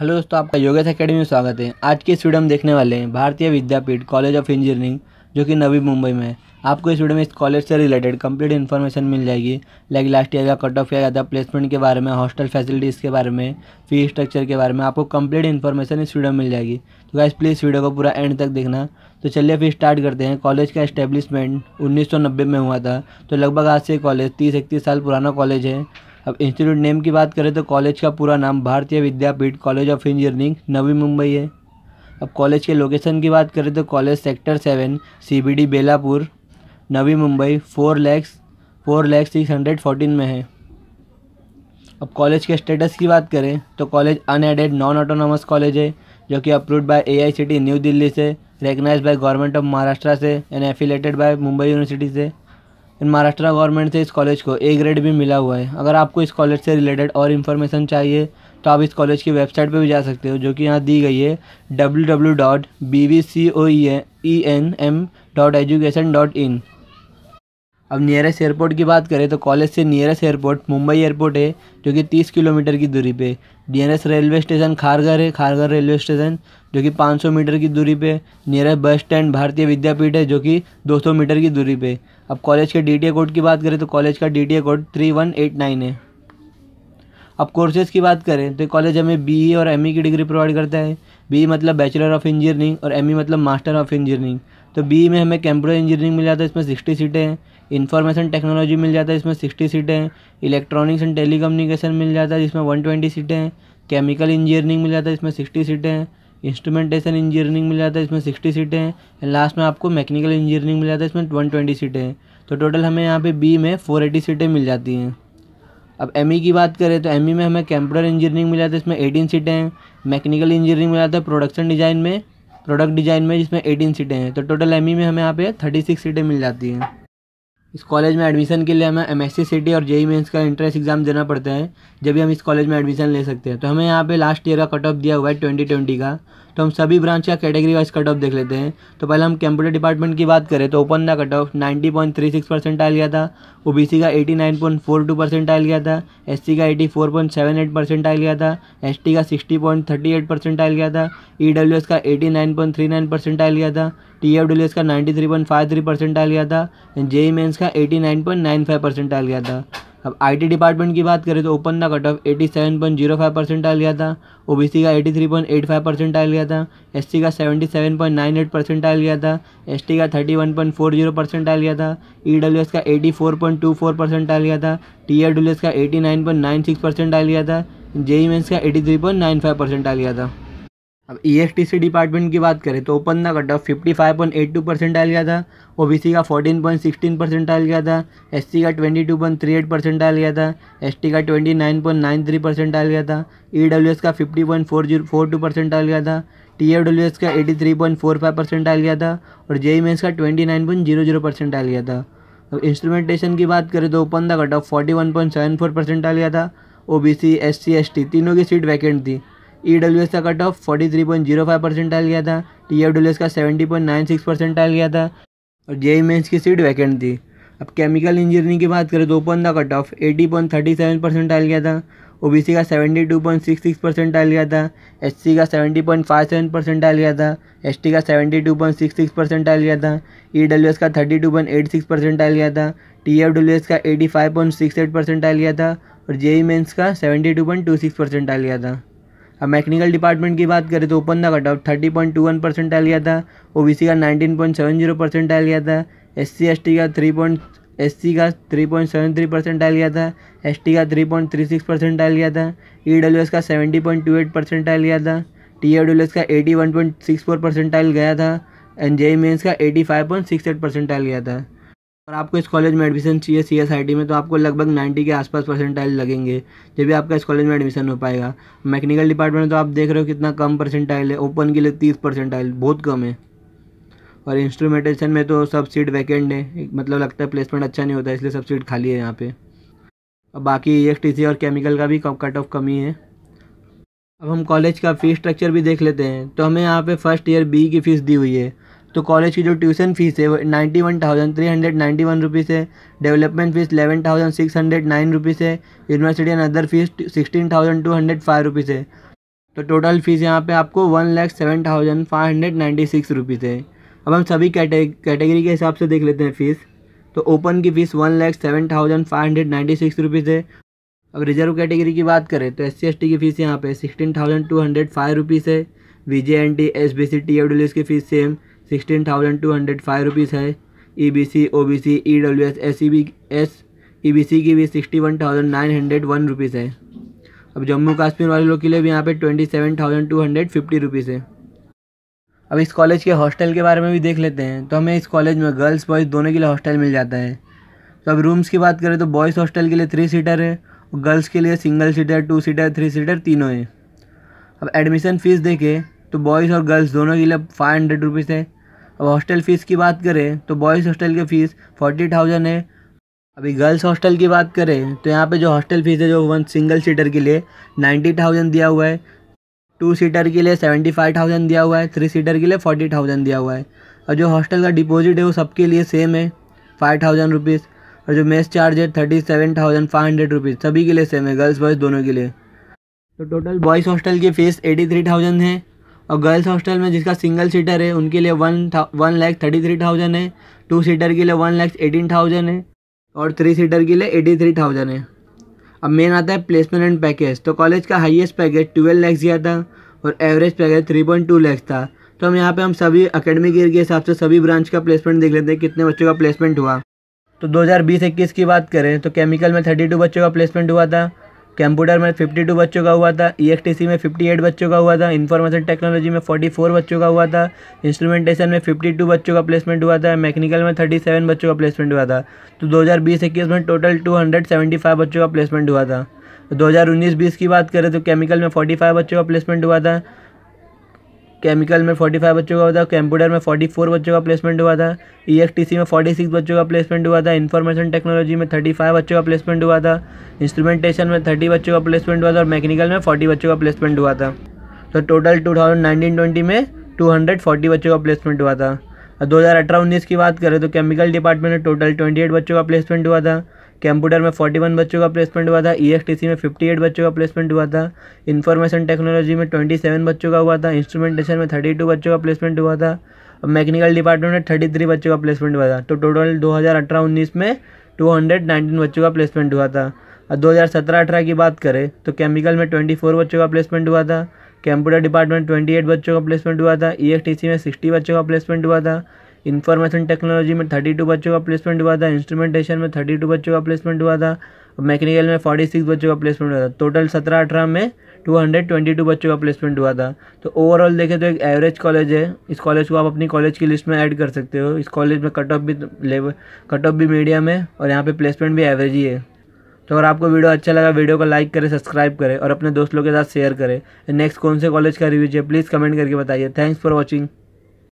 hello दोस्तों आपका Yogesh academy में स्वागत है आज के इस वीडियो में देखने वाले हैं भारतीय विद्यापीठ कॉलेज ऑफ इंजीनियरिंग जो कि नवी मुंबई में है आपको इस वीडियो में इस कॉलेज से रिलेटेड कंप्लीट इन्फॉर्मेशन मिल जाएगी लाइक लास्ट ईयर का कट ऑफ किया जाता है प्लेसमेंट के बारे में हॉस्टल फैसिलिटीज़ के बारे में फी स्ट्रक्चर के बारे में आपको कम्प्लीट इन्फॉर्मेशन इस वीडियो में मिल जाएगी तो गाइस प्लीज़ वीडियो को पूरा एंड तक देखना तो चलिए फिर स्टार्ट करते हैं कॉलेज का इस्टेब्लिशमेंट उन्नीस में हुआ था तो लगभग आज से कॉलेज तीस इकतीस साल पुराना कॉलेज है अब इंस्टीट्यूट नेम की बात करें तो कॉलेज का पूरा नाम Bharati Vidyapeeth college of engineering Navi Mumbai है अब कॉलेज के लोकेशन की बात करें तो college sector seven C Belapur Navi Mumbai four lakhs four lakhs six hundred fourteen में है अब कॉलेज के स्टेटस की बात करें तो college unaided non autonomous college है जो कि approved by AICTE new Delhi से recognise by government of Maharashtra से and affiliated by Mumbai university से महाराष्ट्र गवर्नमेंट से इस कॉलेज को ए ग्रेड भी मिला हुआ है अगर आपको इस कॉलेज से रिलेटेड और इन्फॉर्मेशन चाहिए तो आप इस कॉलेज की वेबसाइट पर भी जा सकते हो जो कि यहाँ दी गई है W W dot B V C O E N M dot education dot in अब नियरेस्ट एयरपोर्ट की बात करें तो कॉलेज से नियरेस्ट एयरपोर्ट मुंबई एयरपोर्ट है जो कि 30 किलोमीटर की दूरी पे नियरेस्ट रेलवे स्टेशन खारघर है खारघर रेलवे स्टेशन जो कि 500 मीटर की दूरी पे नियरेस्ट बस स्टैंड भारतीय विद्यापीठ है जो कि 200 मीटर की दूरी पे अब कॉलेज के डी कोड की बात करें तो कॉलेज का D code three one eight nine है अब कोर्सेज़ की बात करें तो कॉलेज हमें बी e और एम e की डिग्री प्रोवाइड करता है बी e मतलब बैचलर ऑफ इंजीनियरिंग और एम मतलब मास्टर ऑफ इंजीनियरिंग तो बी में हमें कंप्यूटर इंजीनियरिंग मिल जाता है इसमें सिक्सटी सीटें हैं इन्फॉर्मेशन टेक्नोलॉजी मिल जाता है इसमें सिक्सटी सीटें हैं इलेक्ट्रॉनिक्स एंड टेलीकम्युनिकेशन मिल जाता है जिसमें वन ट्वेंटी सीटें हैं केमिकल इंजीनियरिंग मिल जाता है इसमें सिक्सटी सीटें हैं इंस्ट्रूमेंटेशन इंजीनियरिंग मिल जाता है इसमें सिक्सटी सीटें हैं एंड लास्ट में आपको मैकेनिकल इंजीनियरिंग मिल जाता है इसमें वन ट्वेंटी सीटें हैं तो टोटल हमें यहाँ पे बी में फोर एटी सीटें मिल जाती हैं अब एम e की बात करें तो एम e में हमें कंप्यूटर इंजीनियरिंग मिल जाता है इसमें एटीन सीटें हैं मैकेनिकल इंजीनियरिंग मिल जाता है प्रोडक्शन डिज़ाइन में प्रोडक्ट डिज़ाइन में जिसमें एटीन सीटें हैं तो टोटल एम e में हमें यहाँ पे थर्टी सिक्स सीटें मिल जाती हैं इस कॉलेज में एडमिशन के लिए हमें एम एस सी और जेई मेन्स e e का एंट्रेंस एग्ज़ाम देना पड़ता है जब भी हम इस कॉलेज में एडमिशन ले सकते हैं तो हमें यहाँ पे लास्ट ईयर का कट ऑफ दिया हुआ है ट्वेंटी ट्वेंटी का तो हम सभी ब्रांच का कैटेगरी वाइज कट ऑफ देख लेते हैं तो पहले हम कंप्यूटर डिपार्टमेंट की बात करें तो ओपन का cut off ninety point three six percent आयल गया था ओ बी सी का eighty nine point four two percent आयल गया था एस सी का eighty four point seven eight percent आयल गया था एस टी का sixty point thirty eight percent आयल गया था ई डब्ल्यू एस का eighty nine point three nine percent आयल गया था टी एफ डब्ल्यू एस का ninety three point five three percent आयल गया था जे ई मेन्स का eighty nine point nine five percent आयल गया था अब आईटी डिपार्टमेंट की बात करें तो ओपन का cut off eighty seven point zero five percent आ गया था ओबीसी का eighty three point eight five आ गया था एससी का seventy seven point nine eight percent आ गया था एसटी का thirty one point four zero percent आ गया था ईडब्ल्यूएस e का eighty four point two four percent आ गया था टीआरडब्ल्यूएस का eighty nine point nine six percent आ गया था जेई मेन्स का eighty three point nine five percent आ गया था अब सी e डिपार्टमेंट की बात करें तो ओपन का cut off fifty five point eight two percent आयल गया था ओबीसी का फोर्टीन पॉइंट सिक्सटीन परसेंट आयल गया था एससी का twenty two point three eight percent आयल गया था एसटी का twenty nine point nine three percent आयल गया था ईडब्ल्यूएस e का fifty point four zero four two percent आयल गया था टी एफ डब्ल्यू एस का eighty three point four five percent आयल गया था और जेई मेन्स का twenty nine point zero zero percent आयल गया था अब इंस्ट्रूमेंटेशन की बात करें तो ओपन का cut off forty one point seven four percent आयल गया था O B C S C S T तीनों की सीट वैकेंट थी ई डब्ल्यू एस का cut off forty three point zero five percent percentile गया था टी एफ डब्ल्यू एस का seventy point nine six percentile गया था और जे मेन्स की सीट वैकेंट थी अब केमिकल इंजीनियरिंग की बात करें तो open the cut off eighty point thirty seven percentile गया था ओ बी सी का seventy two point six six percent percentile गया था एस सी का seventy point five seven percent percentile गया था एस टी का seventy two point six six percent percentile गया था ई डब्ल्यू एस का thirty two point eight six percentile गया था टी एफ डब्ल्यू एस का eighty five point six eight percent percentile गया था और जे मेन्स का seventy two point two six percent percentile गया था अब मैकेनिकल डिपार्टमेंट की बात करें तो ओपन का cut off thirty point two one percent आयल गया था ओ का nineteen point seven zero percent आयल e गया था एस सी एस टी का थ्री पॉइंट एस सी का three point seven three percent आयल गया था एस टी का three point three six percent आयल गया था ई डब्ल्यू एस का seventy point two eight percent आयल गया था टी ए डब्ल्यू एस का eighty one point six four percent आयल गया था एंड जे मेन्स का eighty five point six eight percent आयल गया था और आपको इस कॉलेज में एडमिशन चाहिए सी एस आई टी में तो आपको लगभग 90 के आसपास परसेंटाइल लगेंगे जब भी आपका इस कॉलेज में एडमिशन हो पाएगा मैकेनिकल डिपार्टमेंट तो आप देख रहे हो कितना कम परसेंटाइल है ओपन के लिए तीस परसेंटाइल बहुत कम है और इंस्ट्रूमेंटेशन में तो सब सीट वैकेंट है मतलब लगता है प्लेसमेंट अच्छा नहीं होता इसलिए सब सीट खाली है यहाँ पर और बाकी ई e और केमिकल का भी कट ऑफ कमी है अब हम कॉलेज का फ़ीस स्ट्रक्चर भी देख लेते हैं तो हमें यहाँ पे फर्स्ट ईयर बी की फ़ीस दी हुई है तो कॉलेज की जो ट्यूशन फीस है वो ninety one thousand three hundred ninety one rupees है development fees eleven thousand six hundred nine rupees है university and other fees sixteen thousand two hundred five rupees है तो टोटल फीस यहाँ पे आपको one lakh seven thousand five hundred ninety six rupees है अब हम सभी कैटेगरी के हिसाब से देख लेते हैं फ़ीस तो ओपन की fees one lakh seven thousand five hundred ninety six rupees है अब रिजर्व कैटेगरी की बात करें तो एस सी एस टी की फ़ीस यहाँ पे sixteen thousand two hundred five rupees है V J N T S B C T F W की fees same sixteen thousand two hundred five rupees है E B C O B C E W S S E B S E B C की भी sixty one thousand nine hundred one rupees है अब जम्मू कश्मीर वाले लोग के लिए भी यहाँ पे twenty seven thousand two hundred fifty rupees है अब इस कॉलेज के हॉस्टल के बारे में भी देख लेते हैं तो हमें इस कॉलेज में गर्ल्स बॉयज़ दोनों के लिए हॉस्टल मिल जाता है तो अब रूम्स की बात करें तो बॉयज़ हॉस्टल के लिए थ्री सीटर है और गर्ल्स के लिए single seater two seater three seater तीनों है अब एडमिशन फ़ीस देखें तो बॉयज़ और गर्ल्स दोनों के लिए फाइव हंड्रेड रुपीज़ है अब हॉस्टल फ़ीस की बात करें तो बॉयज़ हॉस्टल की फ़ीस फोर्टी थाउजेंड है अभी गर्ल्स हॉस्टल की बात करें तो यहाँ पे जो हॉस्टल फ़ीस है जो वन सिंगल सीटर के लिए नाइन्टी थाउजेंड दिया हुआ है टू सीटर के लिए सेवेंटी फाइव थाउजेंड दिया हुआ है थ्री सीटर के लिए फोर्टी थाउजेंड दिया हुआ है और जो हॉस्टल का डिपॉजिट है वो सबके लिए सेम है फाइव थाउजेंड रुपीज़ और जो मेस चार्ज है thirty seven thousand five hundred rupees सभी के लिए सेम है गर्ल्स बॉयज़ दोनों के लिए तो टोटल बॉयज़ हॉस्टल की फ़ीस एटी थ्री थाउजेंड है और गर्ल्स हॉस्टल में जिसका सिंगल सीटर है उनके लिए one one lakh thirty three thousand है टू सीटर के लिए वन लैख एटीन थाउजेंड है और थ्री सीटर के लिए एटी थ्री थाउजेंड है अब मेन आता है प्लेसमेंट एंड पैकेज तो कॉलेज का हाईएस्ट पैकेज ट्वेल्व लैक्स गया था और average package three point two lakhs था तो हम यहाँ पे हम सभी अकेडमिक ईयर के हिसाब से सभी ब्रांच का प्लेसमेंट देख लेते हैं कितने बच्चों का प्लेसमेंट हुआ तो दो हज़ार की बात करें तो केमिकल में थर्टी बच्चों का प्लेसमेंट हुआ था कंप्यूटर में 52 बच्चों का हुआ था ई e में 58 बच्चों का हुआ था इन्फॉर्मेशन टेक्नोलॉजी में 44 बच्चों का हुआ था इंस्ट्रूमेंटेशन में 52 बच्चों का प्लेसमेंट हुआ था मैकेनिकल में 37 बच्चों का प्लेसमेंट हुआ था तो 2020-21 में टोटल 275 बच्चों का प्लेसमेंट हुआ था दो हज़ार की बात करें तो केमिकल में फोर्टी बच्चों का प्लेसमेंट हुआ था केमिकल में 45 बच्चों का हुआ था कंप्यूटर में 44 बच्चों का प्लेसमेंट हुआ था सी e में 46 बच्चों का प्लेसमेंट हुआ था इंफॉर्मेशन टेक्नोलॉजी में 35 बच्चों का प्लेसमेंट हुआ था इंस्ट्रूमेंटेशन में 30 बच्चों का प्लेसमेंट हुआ था और मैकेनिकल में 40 बच्चों का प्लेसमेंट हुआ था तो टोटल नाइनटीन ट्वेंटी में फोर्टी बच्चों का प्लेसमेंट हुआ था और दो की बात करें तो केमिकल डिपार्टमेंट में टोटल ट्वेंटी बच्चों का प्लेसमेंट हुआ था कंप्यूटर में 41 बच्चों का प्लेसमेंट हुआ था ईएसटीसी e में 58 बच्चों का प्लेसमेंट हुआ था इंफॉर्मेशन टेक्नोलॉजी में 27 बच्चों का हुआ था इंस्ट्रूमेंटेशन में 32 बच्चों का प्लेसमेंट हुआ था मैकेनिकल डिपार्टमेंट में थ्री बच्चों का प्लेसमेंट हुआ था तो टोटल दो हज़ार में टू बच्चों का प्लेसमेंट हुआ था और दो हज़ार की बात करें तो केमिकल में ट्वेंटी बच्चों का प्लेसमेंट हुआ था कंप्यूटर डिपार्टमेंट 28 बच्चों का प्लेसमेंट हुआ था ई e में 60 बच्चों का प्लेसमेंट हुआ था इन्फॉर्मेशन टेक्नोलॉजी में थर्टी टू बच्चों का प्लेसमेंट हुआ था इंस्ट्रूमेंटेशन में थर्टी टू बच्चों का प्लेसमेंट हुआ था मैकेनिकल में फोर्टी सिक्स बच्चों का प्लेसमेंट हुआ था टोटल सत्रह अठारह में टू हंड्रेड ट्वेंटी टू बच्चों का प्लेसमेंट हुआ था तो ओवरऑल देखें तो एक एवरेज कॉलेज है इस कॉलेज को आप अपनी कॉलेज की लिस्ट में ऐड कर सकते हो इस कॉलेज में कट ऑफ भी लेवल कट ऑफ भी मीडियम है और यहाँ पर प्लेसमेंट भी एवरेज ही है तो अगर आपको वीडियो अच्छा लगा वीडियो को लाइक करें सब्सक्राइब करें और अपने दोस्तों के साथ शेयर करें नेक्स्ट कौन से कॉलेज का रिव्यू चाहिए प्लीज़ कमेंट करके बताइए थैंक्स फॉर वॉचिंग